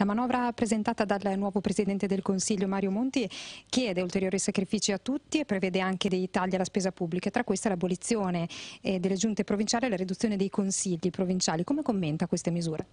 La manovra presentata dal nuovo Presidente del Consiglio Mario Monti chiede ulteriori sacrifici a tutti e prevede anche dei tagli alla spesa pubblica, tra queste l'abolizione eh, delle giunte provinciali e la riduzione dei consigli provinciali. Come commenta queste misure?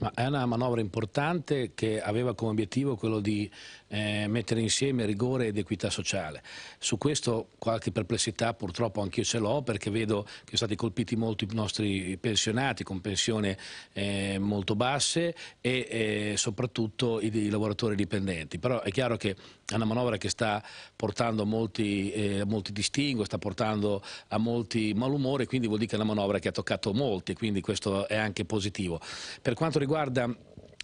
Ma è una manovra importante che aveva come obiettivo quello di eh, mettere insieme rigore ed equità sociale. Su questo qualche perplessità purtroppo anch'io ce l'ho perché vedo che sono stati colpiti molti nostri pensionati con pensioni eh, molto basse e eh, soprattutto i, i, lavoratori dipendenti. Però è chiaro che è una manovra che sta portando a molti, eh, molti distinguo, sta portando a molti malumori, quindi vuol dire che è una manovra che ha toccato molti, quindi questo è anche positivo. Per quanto riguarda riguarda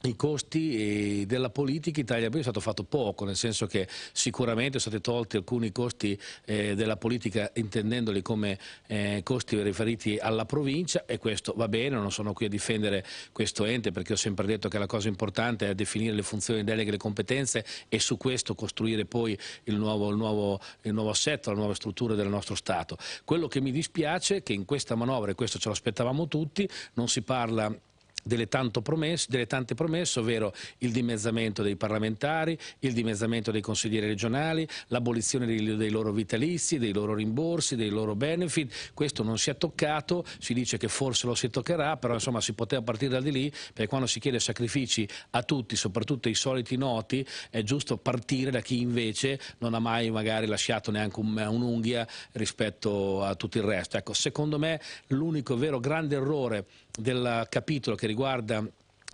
i costi eh, della politica in Italia è stato fatto poco, nel senso che sicuramente sono stati tolti alcuni costi eh, della politica intendendoli come eh, costi riferiti alla provincia e questo va bene, non sono qui a difendere questo ente perché ho sempre detto che la cosa importante è definire le funzioni, deleghe, le competenze e su questo costruire poi il nuovo, il nuovo, il nuovo assetto, la nuova struttura del nostro Stato. Quello che mi dispiace è che in questa manovra, e questo ce lo aspettavamo tutti, non si parla delle, promesse, delle tante promesse, ovvero il dimezzamento dei parlamentari, il dimezzamento dei consiglieri regionali, l'abolizione dei, dei loro vitalizi, dei loro rimborsi, dei loro benefit. Questo non si è toccato, si dice che forse lo si toccherà, però insomma si poteva partire da di lì, perché quando si chiede sacrifici a tutti, soprattutto ai soliti noti, è giusto partire da chi invece non ha mai magari lasciato neanche un'unghia un rispetto a tutto il resto. Ecco, secondo me l'unico vero grande errore del capitolo che riguarda riguarda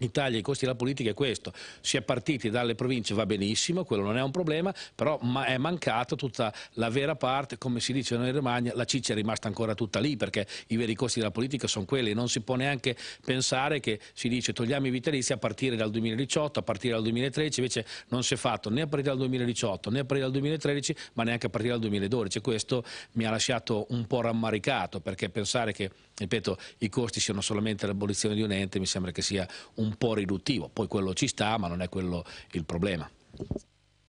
in Italia i costi della politica è questo, si è partiti dalle province va benissimo, quello non è un problema, però è mancata tutta la vera parte, come si dice in Romagna, la ciccia è rimasta ancora tutta lì perché i veri costi della politica sono quelli, non si può neanche pensare che si dice togliamo i vitalizi a partire dal 2018, a partire dal 2013, invece non si è fatto né a partire dal 2018 né a partire dal 2013 ma neanche a partire dal 2012, questo mi ha lasciato un po' rammaricato perché pensare che, ripeto, i costi siano solamente l'abolizione di un ente mi sembra che sia un un po' riduttivo, poi quello ci sta ma non è quello il problema.